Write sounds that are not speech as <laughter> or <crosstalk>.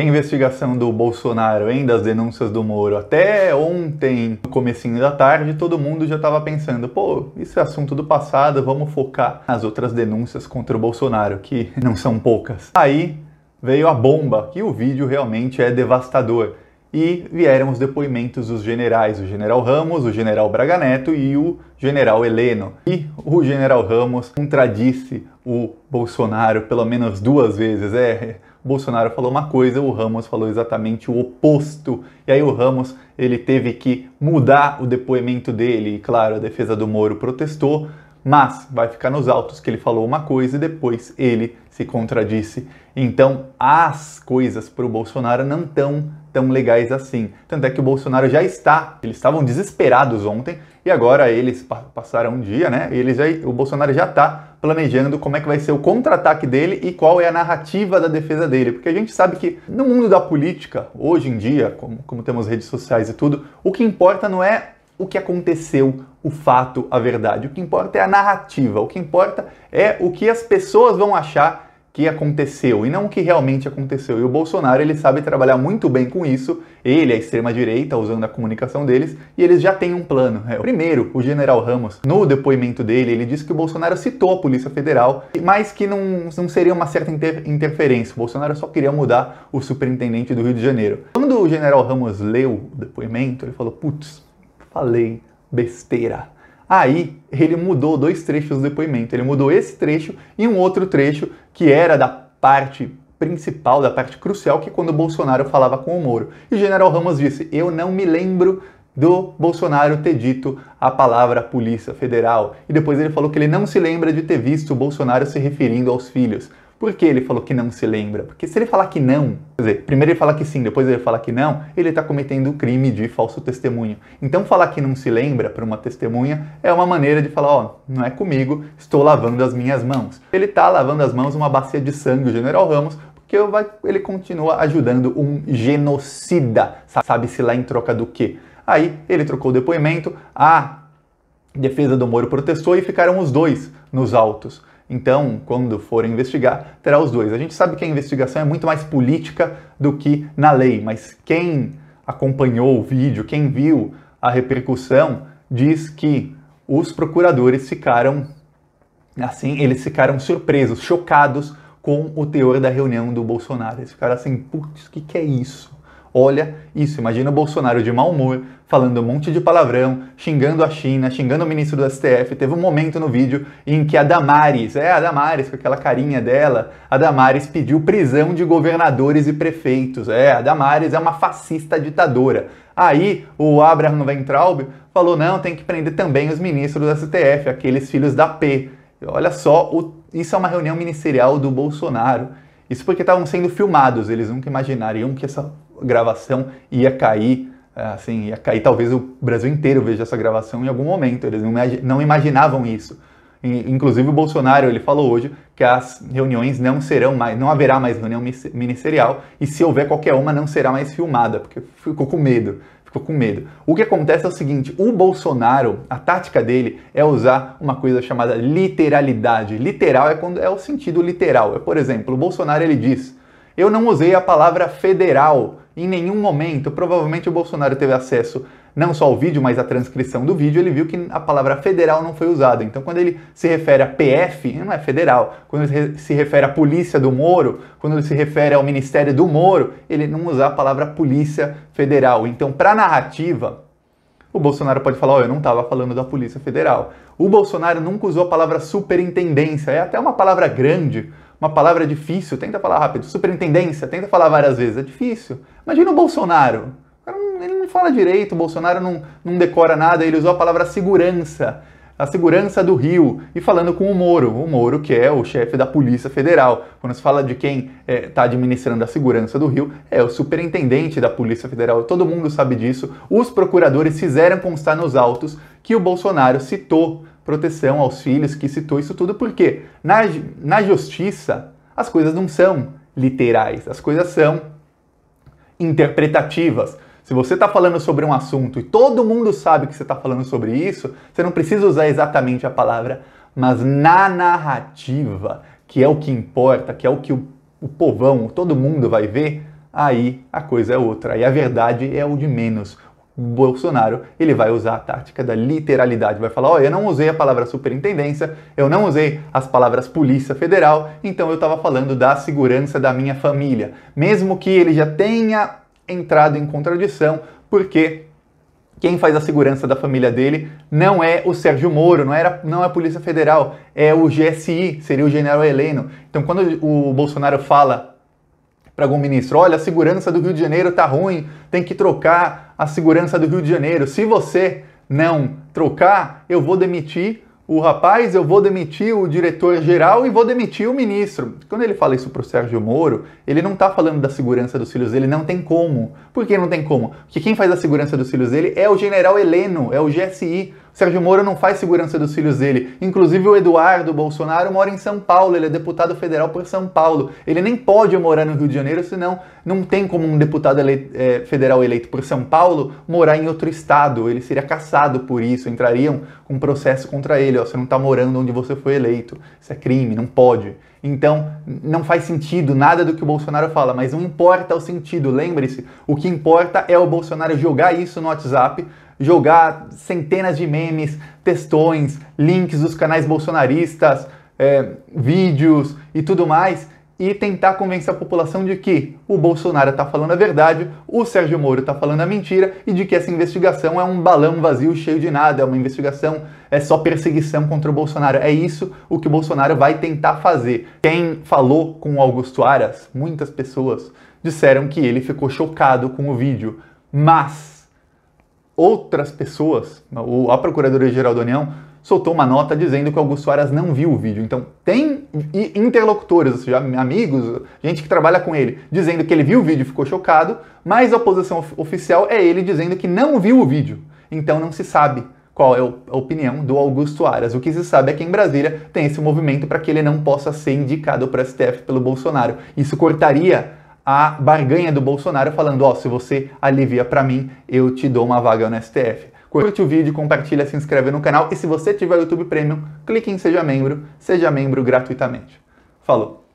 a investigação do Bolsonaro, hein, das denúncias do Moro, até ontem, no comecinho da tarde, todo mundo já estava pensando, pô, isso é assunto do passado, vamos focar nas outras denúncias contra o Bolsonaro, que <laughs> não são poucas. Aí veio a bomba, que o vídeo realmente é devastador. E vieram os depoimentos dos generais, o general Ramos, o general Braga Neto e o general Heleno. E o general Ramos contradisse o Bolsonaro pelo menos duas vezes. É, o Bolsonaro falou uma coisa, o Ramos falou exatamente o oposto. E aí o Ramos, ele teve que mudar o depoimento dele. E claro, a defesa do Moro protestou, mas vai ficar nos autos que ele falou uma coisa e depois ele se contradisse. Então, as coisas para o Bolsonaro não estão tão legais assim. Tanto é que o Bolsonaro já está, eles estavam desesperados ontem e agora eles passaram um dia, né? Eles aí, o Bolsonaro já está planejando como é que vai ser o contra-ataque dele e qual é a narrativa da defesa dele. Porque a gente sabe que no mundo da política, hoje em dia, como, como temos redes sociais e tudo, o que importa não é o que aconteceu, o fato, a verdade. O que importa é a narrativa. O que importa é o que as pessoas vão achar que aconteceu e não o que realmente aconteceu. E o Bolsonaro, ele sabe trabalhar muito bem com isso. Ele, a extrema-direita, usando a comunicação deles, e eles já têm um plano. É, primeiro, o general Ramos, no depoimento dele, ele disse que o Bolsonaro citou a Polícia Federal, mas que não, não seria uma certa inter interferência. O Bolsonaro só queria mudar o superintendente do Rio de Janeiro. Quando o general Ramos leu o depoimento, ele falou: putz, falei besteira. Aí ele mudou dois trechos do depoimento. Ele mudou esse trecho e um outro trecho que era da parte principal, da parte crucial, que é quando o Bolsonaro falava com o Moro. E o General Ramos disse: Eu não me lembro do Bolsonaro ter dito a palavra Polícia Federal. E depois ele falou que ele não se lembra de ter visto o Bolsonaro se referindo aos filhos. Por que ele falou que não se lembra? Porque se ele falar que não, quer dizer, primeiro ele fala que sim, depois ele fala que não, ele está cometendo o crime de falso testemunho. Então falar que não se lembra para uma testemunha é uma maneira de falar, ó, não é comigo, estou lavando as minhas mãos. Ele está lavando as mãos uma bacia de sangue, o General Ramos, porque ele continua ajudando um genocida, sabe-se lá em troca do quê? Aí ele trocou o depoimento, a defesa do Moro protestou e ficaram os dois nos autos. Então, quando for investigar, terá os dois. A gente sabe que a investigação é muito mais política do que na lei, mas quem acompanhou o vídeo, quem viu a repercussão, diz que os procuradores ficaram assim, eles ficaram surpresos, chocados com o teor da reunião do Bolsonaro. Eles ficaram assim, putz, o que, que é isso? Olha isso, imagina o Bolsonaro de mau humor, falando um monte de palavrão, xingando a China, xingando o ministro do STF. Teve um momento no vídeo em que a Damares, é a Damares com aquela carinha dela, a Damares pediu prisão de governadores e prefeitos. É, a Damares é uma fascista ditadora. Aí o Abraham Weintraub falou: não, tem que prender também os ministros do STF, aqueles filhos da P. Olha só, isso é uma reunião ministerial do Bolsonaro. Isso porque estavam sendo filmados, eles nunca imaginariam que essa gravação ia cair, é, assim, ia cair, talvez o Brasil inteiro veja essa gravação em algum momento, eles não, imaginavam isso. Inclusive o Bolsonaro, ele falou hoje que as reuniões não serão mais, não haverá mais reunião ministerial e se houver qualquer uma não será mais filmada, porque ficou com medo, ficou com medo. O que acontece é o seguinte, o Bolsonaro, a tática dele é usar uma coisa chamada literalidade. Literal é quando é o sentido literal. É, por exemplo, o Bolsonaro ele diz: "Eu não usei a palavra federal em nenhum momento, provavelmente o Bolsonaro teve acesso não só ao vídeo, mas à transcrição do vídeo, ele viu que a palavra federal não foi usada. Então, quando ele se refere a PF, não é federal. Quando ele se refere à polícia do Moro, quando ele se refere ao Ministério do Moro, ele não usa a palavra polícia federal. Então, para a narrativa, o Bolsonaro pode falar, oh, eu não estava falando da Polícia Federal. O Bolsonaro nunca usou a palavra superintendência, é até uma palavra grande uma palavra difícil, tenta falar rápido. Superintendência, tenta falar várias vezes, é difícil. Imagina o Bolsonaro. Ele não fala direito, o Bolsonaro não, não decora nada, ele usou a palavra segurança, a segurança do Rio, e falando com o Moro, o Moro que é o chefe da Polícia Federal. Quando se fala de quem está é, tá administrando a segurança do Rio, é o superintendente da Polícia Federal, todo mundo sabe disso. Os procuradores fizeram constar nos autos que o Bolsonaro citou proteção aos filhos, que citou isso tudo, porque na, na justiça as coisas não são literais, as coisas são interpretativas. Se você está falando sobre um assunto e todo mundo sabe que você está falando sobre isso, você não precisa usar exatamente a palavra, mas na narrativa, que é o que importa, que é o que o, o povão, todo mundo vai ver, aí a coisa é outra. E a verdade é o de menos. Bolsonaro, ele vai usar a tática da literalidade, vai falar: "Ó, oh, eu não usei a palavra superintendência, eu não usei as palavras Polícia Federal, então eu estava falando da segurança da minha família", mesmo que ele já tenha entrado em contradição, porque quem faz a segurança da família dele não é o Sérgio Moro, não, era, não é a Polícia Federal, é o GSI, seria o General Heleno. Então, quando o Bolsonaro fala para algum ministro: olha, a segurança do Rio de Janeiro tá ruim, tem que trocar a segurança do Rio de Janeiro. Se você não trocar, eu vou demitir o rapaz, eu vou demitir o diretor-geral e vou demitir o ministro. Quando ele fala isso para o Sérgio Moro, ele não está falando da segurança dos filhos dele, não tem como. Por que não tem como? Porque quem faz a segurança dos filhos dele é o general Heleno, é o GSI. Sérgio Moro não faz segurança dos filhos dele. Inclusive o Eduardo Bolsonaro mora em São Paulo, ele é deputado federal por São Paulo. Ele nem pode morar no Rio de Janeiro, senão não tem como um deputado é, federal eleito por São Paulo morar em outro estado. Ele seria caçado por isso, entrariam com um processo contra ele. Ó, você não está morando onde você foi eleito. Isso é crime, não pode. Então, não faz sentido nada do que o Bolsonaro fala, mas não importa o sentido, lembre-se. O que importa é o Bolsonaro jogar isso no WhatsApp, jogar centenas de memes, textões, links dos canais bolsonaristas, é, vídeos e tudo mais, e tentar convencer a população de que o Bolsonaro está falando a verdade, o Sérgio Moro está falando a mentira e de que essa investigação é um balão vazio cheio de nada, é uma investigação, é só perseguição contra o Bolsonaro. É isso o que o Bolsonaro vai tentar fazer. Quem falou com o Augusto Aras, muitas pessoas disseram que ele ficou chocado com o vídeo, mas outras pessoas, a Procuradoria-Geral da União, soltou uma nota dizendo que o Augusto Aras não viu o vídeo. Então, tem interlocutores, ou seja, amigos, gente que trabalha com ele, dizendo que ele viu o vídeo e ficou chocado, mas a posição oficial é ele dizendo que não viu o vídeo. Então, não se sabe qual é a opinião do Augusto Aras. O que se sabe é que em Brasília tem esse movimento para que ele não possa ser indicado para o STF pelo Bolsonaro. Isso cortaria a barganha do Bolsonaro falando, ó, oh, se você alivia para mim, eu te dou uma vaga no STF. Curte o vídeo, compartilha, se inscreve no canal e se você tiver YouTube Premium, clique em Seja Membro, seja membro gratuitamente. Falou!